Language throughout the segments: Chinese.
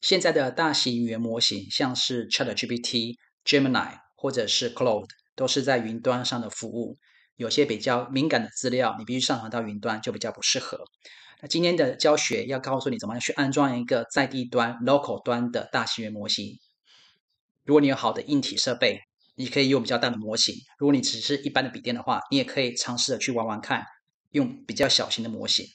现在的大型语言模型，像是 ChatGPT、Gemini 或者是 Claude，都是在云端上的服务。有些比较敏感的资料，你必须上传到云端，就比较不适合。那今天的教学要告诉你，怎么样去安装一个在地端、local 端的大型语言模型。如果你有好的硬体设备，你可以用比较大的模型；如果你只是一般的笔电的话，你也可以尝试着去玩玩看，用比较小型的模型。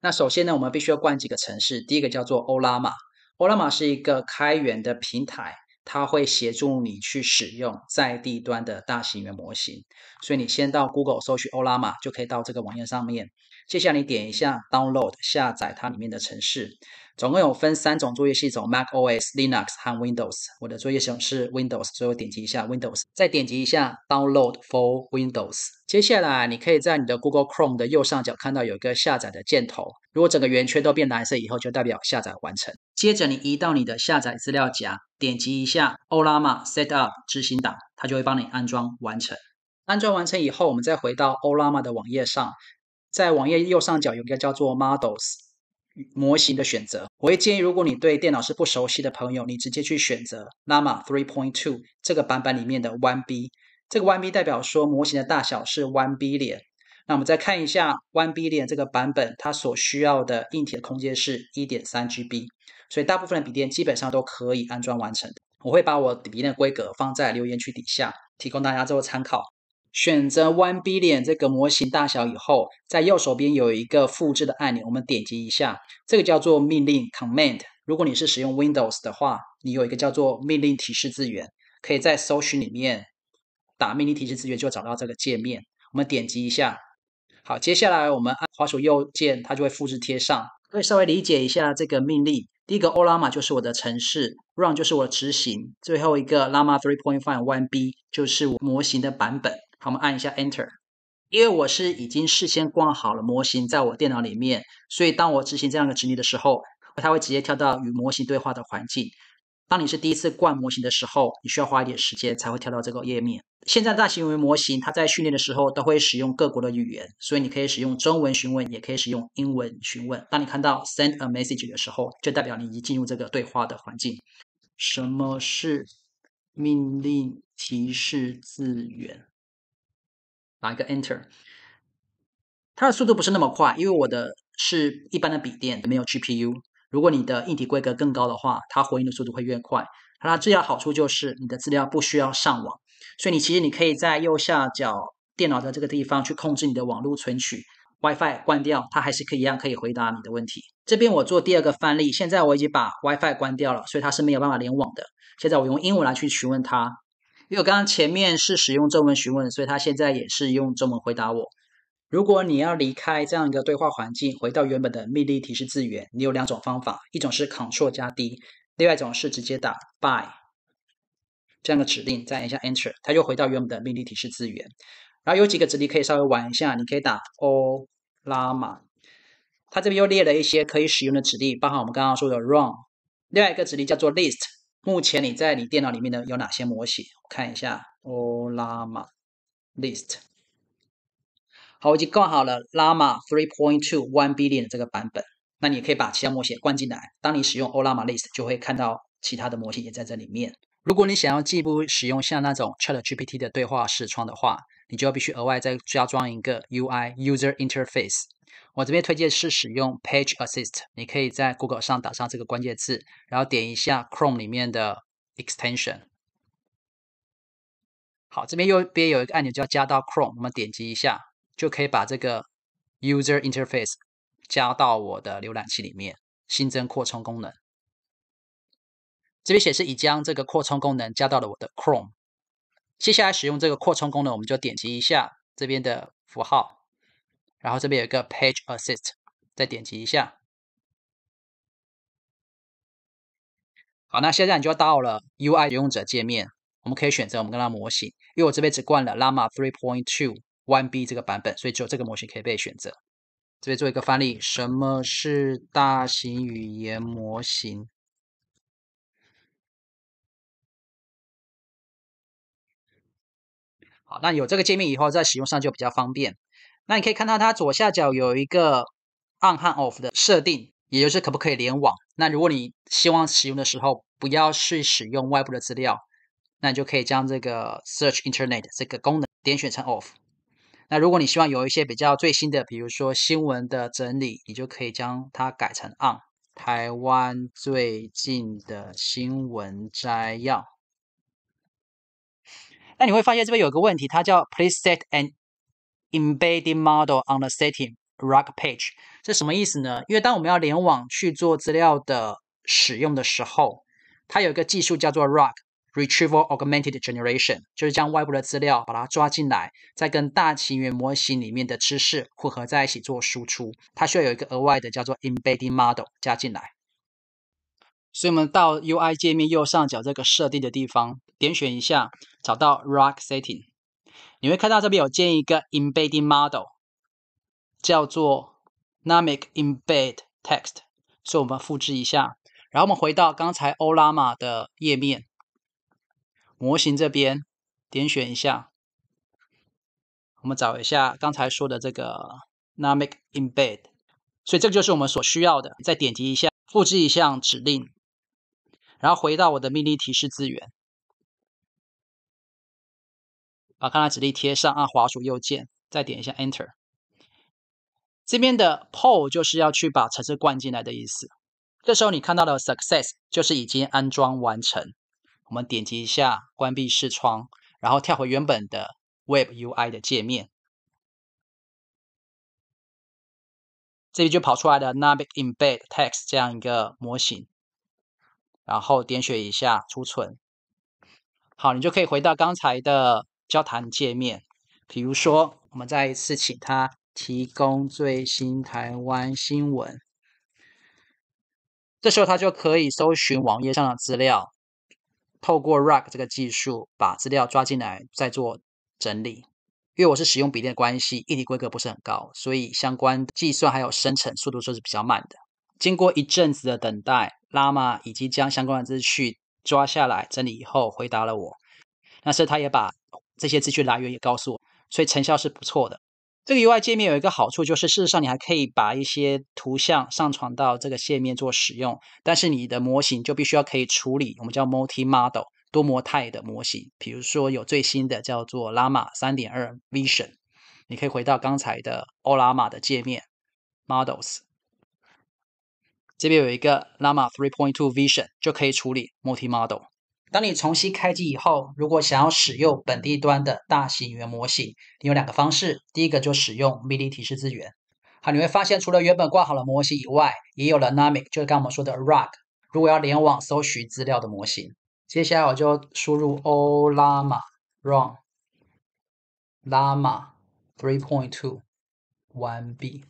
那首先呢，我们必须要灌几个程式。第一个叫做欧拉玛，欧拉玛是一个开源的平台，它会协助你去使用在地端的大型语言模型。所以你先到 Google 搜去欧拉玛，就可以到这个网页上面。接下来你点一下 Download 下载它里面的城市，总共有分三种作业系统：Mac OS、Linux 和 Windows。我的作业系统是 Windows，所以我点击一下 Windows，再点击一下 Download for Windows。接下来你可以在你的 Google Chrome 的右上角看到有一个下载的箭头，如果整个圆圈都变蓝色以后，就代表下载完成。接着你移到你的下载资料夹，点击一下 o l a m a Setup 执行档，它就会帮你安装完成。安装完成以后，我们再回到 o l a m a 的网页上。在网页右上角有一个叫做 Models 模型的选择。我会建议，如果你对电脑是不熟悉的朋友，你直接去选择 l a m a 3.2这个版本里面的 1B。这个 1B 代表说模型的大小是1 billion。那我们再看一下1 billion 这个版本，它所需要的硬体的空间是1.3 GB。所以大部分的笔电基本上都可以安装完成的。我会把我笔电的规格放在留言区底下，提供大家做参考。选择 One Billion 这个模型大小以后，在右手边有一个复制的按钮，我们点击一下，这个叫做命令 Command。如果你是使用 Windows 的话，你有一个叫做命令提示资源，可以在搜寻里面打命令提示资源，就找到这个界面。我们点击一下，好，接下来我们按滑鼠右键，它就会复制贴上。可以稍微理解一下这个命令，第一个 Olama 就是我的程式，Run 就是我的执行，最后一个 Lama Three Point Five One B 就是我模型的版本。好，我们按一下 Enter，因为我是已经事先灌好了模型在我电脑里面，所以当我执行这样一个指令的时候，它会直接跳到与模型对话的环境。当你是第一次灌模型的时候，你需要花一点时间才会跳到这个页面。现在大型语言模型它在训练的时候都会使用各国的语言，所以你可以使用中文询问，也可以使用英文询问。当你看到 Send a message 的时候，就代表你已经进入这个对话的环境。什么是命令提示资源？打一个 Enter，它的速度不是那么快，因为我的是一般的笔电，没有 GPU。如果你的硬体规格更高的话，它回应的速度会越快。它最大的好处就是你的资料不需要上网，所以你其实你可以在右下角电脑的这个地方去控制你的网络存取，WiFi 关掉，它还是可以一样可以回答你的问题。这边我做第二个范例，现在我已经把 WiFi 关掉了，所以它是没有办法联网的。现在我用英文来去询问它。因为刚刚前面是使用中文询问，所以他现在也是用中文回答我。如果你要离开这样一个对话环境，回到原本的命令提示资源，你有两种方法：一种是 Ctrl 加 D，另外一种是直接打 Bye 这样的指令，再按一下 Enter，它就回到原本的命令提示资源。然后有几个指令可以稍微玩一下，你可以打 O 拉马。它这边又列了一些可以使用的指令，包含我们刚刚说的 Run，另外一个指令叫做 List。目前你在你电脑里面呢有哪些模型？我看一下 o l 玛 a m a list。好，我已经挂好了 Llama 3.2 One billion 这个版本。那你也可以把其他模型关进来。当你使用 o l 玛 a m a list，就会看到其他的模型也在这里面。如果你想要进一步使用像那种 Chat GPT 的对话视窗的话，你就要必须额外再加装一个 UI User Interface。我这边推荐是使用 Page Assist，你可以在 Google 上打上这个关键字，然后点一下 Chrome 里面的 Extension。好，这边右边有一个按钮叫加到 Chrome，我们点击一下，就可以把这个 User Interface 加到我的浏览器里面，新增扩充功能。这边显示已将这个扩充功能加到了我的 Chrome。接下来使用这个扩充功能，我们就点击一下这边的符号。然后这边有一个 Page Assist，再点击一下。好，那现在你就到了 UI 用者界面，我们可以选择我们刚刚模型，因为我这边只灌了 Llama 3.2 One b 这个版本，所以只有这个模型可以被选择。这边做一个翻译，什么是大型语言模型？好，那有这个界面以后，在使用上就比较方便。那你可以看到它左下角有一个 “on” 和 “off” 的设定，也就是可不可以联网。那如果你希望使用的时候不要去使用外部的资料，那你就可以将这个 “Search Internet” 这个功能点选成 “off”。那如果你希望有一些比较最新的，比如说新闻的整理，你就可以将它改成 “on”。台湾最近的新闻摘要。那你会发现这边有个问题，它叫 “Please set an”。Embedding model on the setting rock page，这什么意思呢？因为当我们要联网去做资料的使用的时候，它有一个技术叫做 Rock Retrieval Augmented Generation，就是将外部的资料把它抓进来，再跟大型言模型里面的知识混合在一起做输出。它需要有一个额外的叫做 Embedding model 加进来。所以我们到 UI 界面右上角这个设定的地方，点选一下，找到 Rock setting。你会看到这边有建一个 embedding model，叫做 n a m i c embed text，所以我们复制一下，然后我们回到刚才欧拉玛的页面，模型这边点选一下，我们找一下刚才说的这个 n a m i c embed，所以这个就是我们所需要的。再点击一下，复制一项指令，然后回到我的命令提示资源。把刚才指令贴上，按滑鼠右键，再点一下 Enter。这边的 Pull 就是要去把程式灌进来的意思。这时候你看到的 Success 就是已经安装完成。我们点击一下关闭视窗，然后跳回原本的 Web UI 的界面。这里就跑出来的 n a b i c Embed Text 这样一个模型。然后点选一下储存。好，你就可以回到刚才的。交谈界面，比如说，我们再一次请他提供最新台湾新闻，这时候他就可以搜寻网页上的资料，透过 r a k 这个技术把资料抓进来，再做整理。因为我是使用比例的关系，硬体规格不是很高，所以相关计算还有生成速度都是比较慢的。经过一阵子的等待，拉玛已经将相关的资讯抓下来整理以后回答了我，但是他也把。这些资讯来源也告诉我，所以成效是不错的。这个 UI 界面有一个好处，就是事实上你还可以把一些图像上传到这个界面做使用，但是你的模型就必须要可以处理，我们叫 multi model 多模态的模型。比如说有最新的叫做 Llama 3.2 Vision，你可以回到刚才的 o l a m a 的界面，Models 这边有一个 Llama 3.2 Vision 就可以处理 multi model。当你重新开机以后，如果想要使用本地端的大型语言模型，你有两个方式。第一个就使用 MIDI 提示资源。好，你会发现除了原本挂好了模型以外，也有了 Nami，就是刚我们说的 RAG。如果要联网搜寻资料的模型，接下来我就输入 O LAMA Run LAMA three point two 完毕。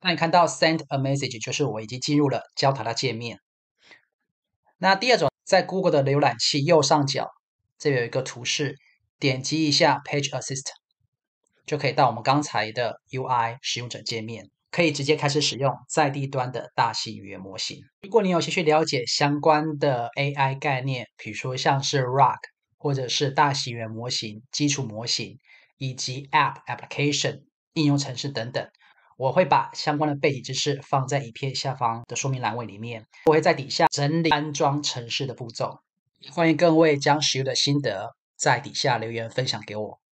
当你看到 Send a message，就是我已经进入了交谈的界面。那第二种，在 Google 的浏览器右上角，这有一个图示，点击一下 Page Assistant，就可以到我们刚才的 UI 使用者界面，可以直接开始使用在地端的大型语言模型。如果你有兴趣了解相关的 AI 概念，比如说像是 RAG 或者是大型语言模型基础模型，以及 App、Application 应用程式等等。我会把相关的背景知识放在影片下方的说明栏位里面。我会在底下整理安装城市的步骤。欢迎各位将使用的心得在底下留言分享给我。